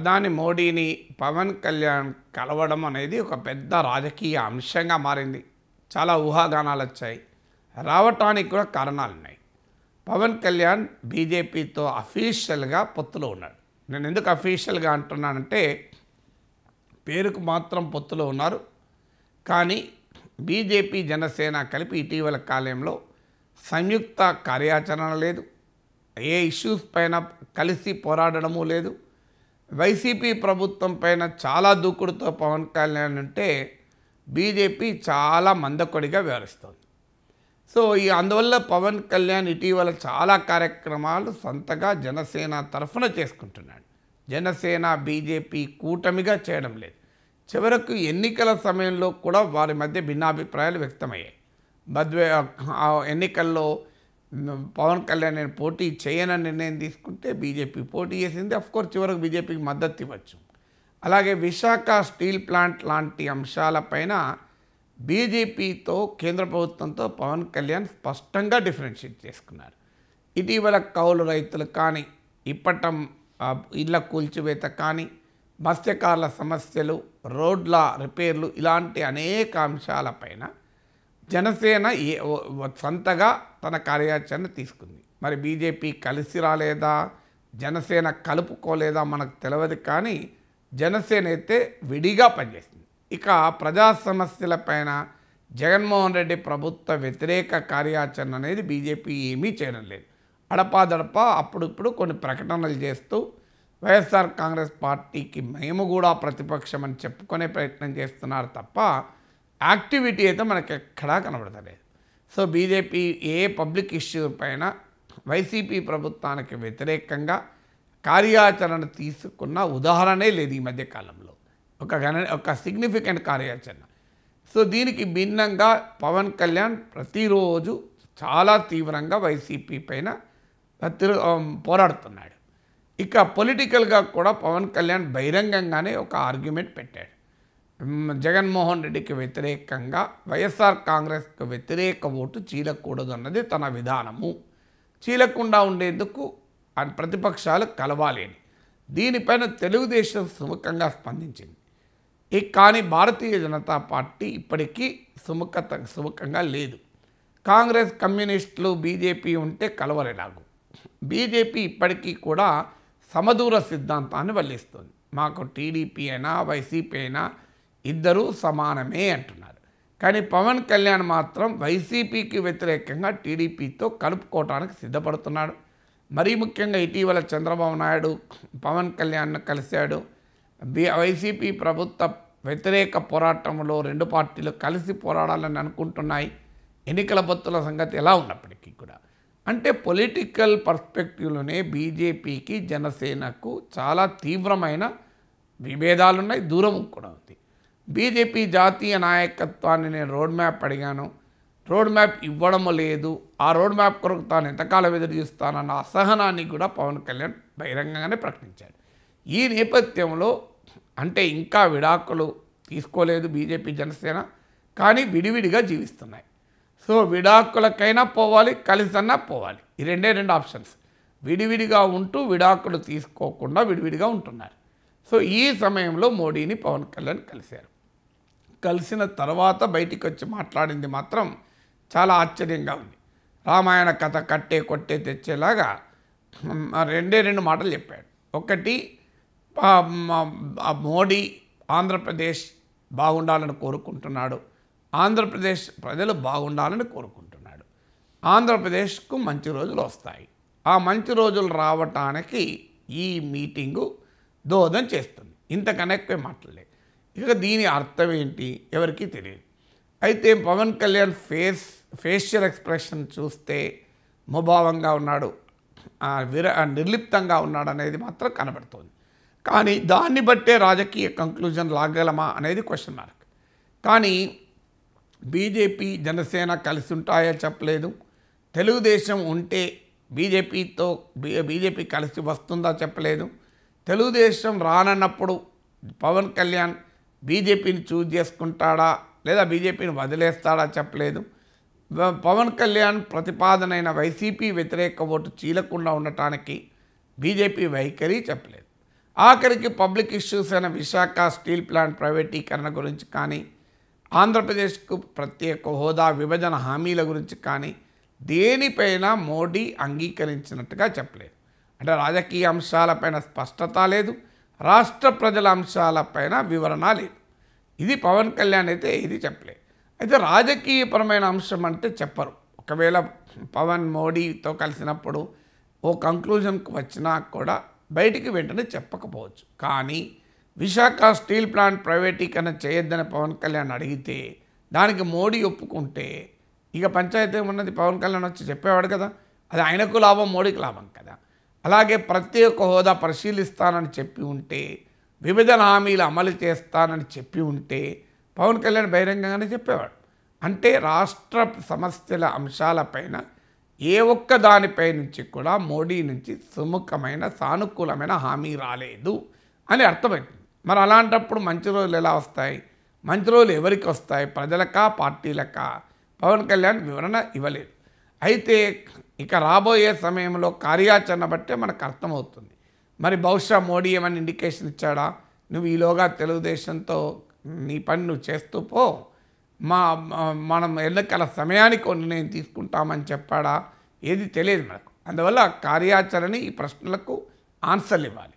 ప్రధాని మోడీని పవన్ కళ్యాణ్ కలవడం అనేది ఒక పెద్ద రాజకీయ అంశంగా మారింది చాలా ఊహాగానాలు వచ్చాయి రావటానికి కూడా కారణాలు ఉన్నాయి పవన్ కళ్యాణ్ బీజేపీతో అఫీషియల్గా పొత్తులో ఉన్నాడు నేను ఎందుకు అఫీషియల్గా అంటున్నానంటే పేరుకు మాత్రం పొత్తులో ఉన్నారు కానీ బీజేపీ జనసేన కలిపి ఇటీవల కాలంలో సంయుక్త కార్యాచరణ లేదు ఏ ఇష్యూస్ పైన కలిసి పోరాడడము లేదు వైసీపీ ప్రభుత్వం పైన చాలా దూకుడుతో పవన్ కళ్యాణ్ అంటే బీజేపీ చాలా మందకొడిగా వ్యవహరిస్తుంది సో ఈ అందువల్ల పవన్ కళ్యాణ్ ఇటీవల చాలా కార్యక్రమాలు సొంతగా జనసేన తరఫున చేసుకుంటున్నాడు జనసేన బీజేపీ కూటమిగా చేయడం లేదు చివరకు ఎన్నికల సమయంలో కూడా వారి మధ్య భిన్నాభిప్రాయాలు వ్యక్తమయ్యాయి బద్వే ఎన్నికల్లో పవన్ కళ్యాణ్ నేను పోటీ చేయనని నిర్ణయం తీసుకుంటే బీజేపీ పోటీ చేసింది కోర్స్ చివరకు బీజేపీకి మద్దతు ఇవ్వచ్చు అలాగే విశాఖ స్టీల్ ప్లాంట్ లాంటి అంశాలపైన బీజేపీతో కేంద్ర ప్రభుత్వంతో పవన్ కళ్యాణ్ స్పష్టంగా డిఫరెన్షియేట్ చేసుకున్నారు ఇటీవల కౌలు రైతులు కానీ ఇప్పటం ఇళ్ల కూల్చివేత కానీ మత్స్యకారుల సమస్యలు రోడ్ల రిపేర్లు ఇలాంటి అనేక అంశాలపైన జనసేన ఏ సొంతగా తన కార్యాచరణ తీసుకుంది మరి బీజేపీ కలిసి రాలేదా జనసేన కలుపుకోలేదా మనకు తెలియదు కానీ జనసేన అయితే విడిగా పనిచేసింది ఇక ప్రజా సమస్యల పైన జగన్మోహన్ రెడ్డి ప్రభుత్వ వ్యతిరేక కార్యాచరణ అనేది బీజేపీ ఏమీ చేయడం లేదు అడపాదడప అప్పుడప్పుడు కొన్ని ప్రకటనలు చేస్తూ వైఎస్ఆర్ కాంగ్రెస్ పార్టీకి మేము కూడా ప్రతిపక్షం అని చెప్పుకునే ప్రయత్నం చేస్తున్నారు తప్ప యాక్టివిటీ అయితే మనకి ఎక్కడా కనబడతలేదు సో బీజేపీ ఏ పబ్లిక్ ఇష్యూ పైన వైసీపీ ప్రభుత్వానికి వ్యతిరేకంగా కార్యాచరణ తీసుకున్న ఉదాహరణే లేదు ఈ మధ్యకాలంలో ఒక గణ ఒక సిగ్నిఫికెంట్ కార్యాచరణ సో దీనికి భిన్నంగా పవన్ కళ్యాణ్ ప్రతిరోజు చాలా తీవ్రంగా వైసీపీ పైన పోరాడుతున్నాడు ఇక పొలిటికల్గా కూడా పవన్ కళ్యాణ్ బహిరంగంగానే ఒక ఆర్గ్యుమెంట్ పెట్టాడు జగన్మోహన్ రెడ్డికి వ్యతిరేకంగా వైఎస్ఆర్ కాంగ్రెస్కు వ్యతిరేక ఓటు చీలకూడదు అన్నది తన విధానము చీలకుండా ఉండేందుకు ప్రతిపక్షాలు కలవాలేని దీనిపైన తెలుగుదేశం సుముఖంగా స్పందించింది ఇక కానీ భారతీయ జనతా పార్టీ ఇప్పటికీ సుముఖత సుముఖంగా లేదు కాంగ్రెస్ కమ్యూనిస్టులు బీజేపీ ఉంటే కలవరేలాగు బీజేపీ ఇప్పటికీ కూడా సమదూర సిద్ధాంతాన్ని వల్లిస్తుంది మాకు టీడీపీ అయినా వైసీపీ అయినా ఇద్దరూ సమానమే అంటున్నారు కానీ పవన్ కళ్యాణ్ మాత్రం వైసీపీకి వ్యతిరేకంగా టీడీపీతో కలుపుకోవటానికి సిద్ధపడుతున్నాడు మరీ ముఖ్యంగా ఇటీవల చంద్రబాబు నాయుడు పవన్ కళ్యాణ్ను కలిశాడు వైసీపీ ప్రభుత్వ వ్యతిరేక పోరాటంలో రెండు పార్టీలు కలిసి పోరాడాలని అనుకుంటున్నాయి ఎన్నికల బొత్తుల సంగతి ఎలా ఉన్నప్పటికీ కూడా అంటే పొలిటికల్ పర్స్పెక్టివ్లోనే బీజేపీకి జనసేనకు చాలా తీవ్రమైన విభేదాలున్నాయి దూరం కూడా ఉంది బీజేపీ జాతీయ నాయకత్వాన్ని నేను రోడ్ మ్యాప్ అడిగాను రోడ్ మ్యాప్ ఇవ్వడం లేదు ఆ రోడ్ మ్యాప్ కొరకు తాను ఎంతకాలం ఎదురు చూస్తానన్న అసహనాన్ని కూడా పవన్ కళ్యాణ్ బహిరంగంగానే ప్రకటించాడు ఈ నేపథ్యంలో అంటే ఇంకా విడాకులు తీసుకోలేదు బీజేపీ జనసేన కానీ విడివిడిగా జీవిస్తున్నాయి సో విడాకులకైనా పోవాలి కలిసన్నా పోవాలి ఈ రెండే రెండు ఆప్షన్స్ విడివిడిగా ఉంటూ విడాకులు తీసుకోకుండా విడివిడిగా ఉంటున్నారు సో ఈ సమయంలో మోడీని పవన్ కళ్యాణ్ కలిశారు కలిసిన తర్వాత బయటికి వచ్చి మాట్లాడింది మాత్రం చాలా ఆశ్చర్యంగా ఉంది రామాయణ కథ కట్టే కొట్టే తెచ్చేలాగా రెండే రెండు మాటలు చెప్పాడు ఒకటి మోడీ ఆంధ్రప్రదేశ్ బాగుండాలని కోరుకుంటున్నాడు ఆంధ్రప్రదేశ్ ప్రజలు బాగుండాలని కోరుకుంటున్నాడు ఆంధ్రప్రదేశ్కు మంచి రోజులు వస్తాయి ఆ మంచి రోజులు రావటానికి ఈ మీటింగు దోహదం చేస్తుంది ఇంతకనెక్కే మాట్లాడలేదు ఇక దీని అర్థం ఏంటి ఎవరికి తెలియదు అయితే Pawan Kalyan face facial expression చూస్తే ముభావంగా ఉన్నాడు విర నిర్లిప్తంగా ఉన్నాడు అనేది మాత్రం కనబడుతోంది కానీ దాన్ని బట్టే రాజకీయ కంక్లూజన్ లాగలమా అనేది క్వశ్చన్ మార్క్ కానీ బీజేపీ జనసేన కలిసి ఉంటాయో చెప్పలేదు తెలుగుదేశం ఉంటే బీజేపీతో బీజేపీ కలిసి వస్తుందా చెప్పలేదు తెలుగుదేశం రానన్నప్పుడు పవన్ కళ్యాణ్ బీజేపీని చూజ్ చేసుకుంటాడా లేదా బీజేపీని వదిలేస్తాడా చెప్పలేదు పవన్ కళ్యాణ్ ప్రతిపాదనైన వైసీపీ వ్యతిరేక ఓటు చీలకుండా ఉండటానికి బీజేపీ వైఖరి చెప్పలేదు ఆఖరికి పబ్లిక్ ఇష్యూస్ అయిన విశాఖ స్టీల్ ప్లాంట్ ప్రైవేటీకరణ గురించి కానీ ఆంధ్రప్రదేశ్కు ప్రత్యేక హోదా విభజన హామీల గురించి కానీ దేనిపైన మోడీ అంగీకరించినట్టుగా చెప్పలేదు అంటే రాజకీయ అంశాలపైన స్పష్టత లేదు రాష్ట్ర ప్రజల అంశాలపైన వివరణ లేదు ఇది పవన్ కళ్యాణ్ అయితే ఇది చెప్పలే అయితే రాజకీయపరమైన అంశం అంటే చెప్పరు ఒకవేళ పవన్ మోడీతో కలిసినప్పుడు ఓ కంక్లూజన్కి వచ్చినా కూడా బయటికి వెంటనే చెప్పకపోవచ్చు కానీ విశాఖ స్టీల్ ప్లాంట్ ప్రైవేటీకరణ చేయొద్దని పవన్ కళ్యాణ్ అడిగితే దానికి మోడీ ఒప్పుకుంటే ఇక పంచాయతీ ఉన్నది పవన్ కళ్యాణ్ వచ్చి చెప్పేవాడు కదా అది ఆయనకు లాభం మోడీకి లాభం కదా అలాగే ప్రత్యేక హోదా పరిశీలిస్తానని చెప్పి ఉంటే విభజన హామీలు అమలు చేస్తానని చెప్పి ఉంటే పవన్ కళ్యాణ్ బహిరంగంగానే చెప్పేవాడు అంటే రాష్ట్ర సమస్యల అంశాలపైన ఏ ఒక్క దానిపై నుంచి కూడా మోడీ నుంచి సుముఖమైన సానుకూలమైన హామీ రాలేదు అని అర్థమైంది మరి అలాంటప్పుడు మంచి రోజులు ఎలా వస్తాయి మంచి రోజులు ఎవరికి వస్తాయి ప్రజలకా పార్టీలకా పవన్ కళ్యాణ్ వివరణ ఇవ్వలేదు అయితే ఇక రాబోయే సమయంలో కార్యాచరణ బట్టే మనకు అర్థమవుతుంది మరి బహుశా మోడీ ఏమైనా ఇండికేషన్ ఇచ్చాడా నువ్వు ఈలోగా తెలుగుదేశంతో నీ పని నువ్వు చేస్తూ పో మా మనం ఎన్నికల సమయానికి నిర్ణయం తీసుకుంటామని చెప్పాడా ఏది తెలియదు మనకు అందువల్ల కార్యాచరణ ఈ ప్రశ్నలకు ఆన్సర్లు ఇవ్వాలి